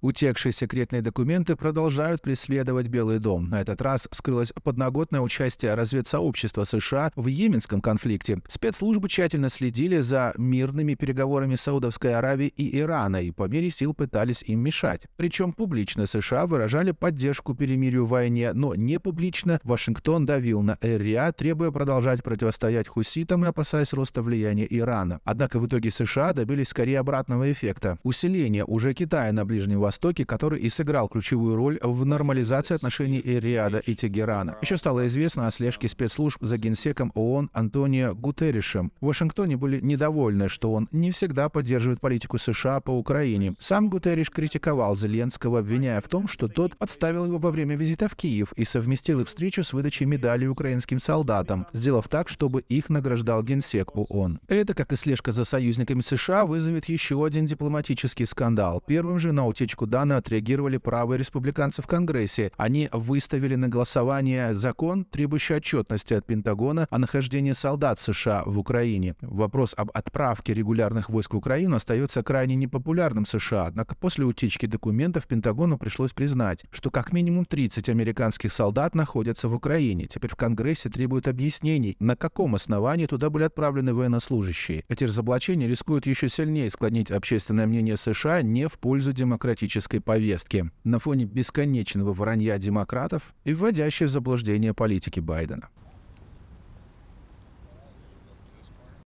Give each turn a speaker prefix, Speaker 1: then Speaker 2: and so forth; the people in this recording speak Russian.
Speaker 1: Утекшие секретные документы продолжают преследовать Белый дом. На этот раз скрылось подноготное участие разведсообщества США в Йеменском конфликте. Спецслужбы тщательно следили за мирными переговорами Саудовской Аравии и Ирана и по мере сил пытались им мешать. Причем публично США выражали поддержку перемирию в войне, но не публично Вашингтон давил на эр а, требуя продолжать противостоять хуситам и опасаясь роста влияния Ирана. Однако в итоге США добились скорее обратного эффекта – усиления уже Китая на Ближнем Востоке Востоке, который и сыграл ключевую роль в нормализации отношений Риада и Тегерана. Еще стало известно о слежке спецслужб за генсеком ООН Антонио Гутерришем. В Вашингтоне были недовольны, что он не всегда поддерживает политику США по Украине. Сам Гутерриш критиковал Зеленского, обвиняя в том, что тот отставил его во время визита в Киев и совместил их встречу с выдачей медали украинским солдатам, сделав так, чтобы их награждал генсек ООН. Это, как и слежка за союзниками США, вызовет еще один дипломатический скандал. Первым же на утечку поддержку Дана отреагировали правые республиканцы в Конгрессе. Они выставили на голосование закон, требующий отчетности от Пентагона о нахождении солдат США в Украине. Вопрос об отправке регулярных войск в Украину остается крайне непопулярным в США, однако после утечки документов Пентагону пришлось признать, что как минимум 30 американских солдат находятся в Украине. Теперь в Конгрессе требуют объяснений, на каком основании туда были отправлены военнослужащие. Эти разоблачения рискуют еще сильнее склонить общественное мнение США не в пользу демократии политической повестки на фоне бесконечного вранья демократов и вводящей в заблуждение политики Байдена.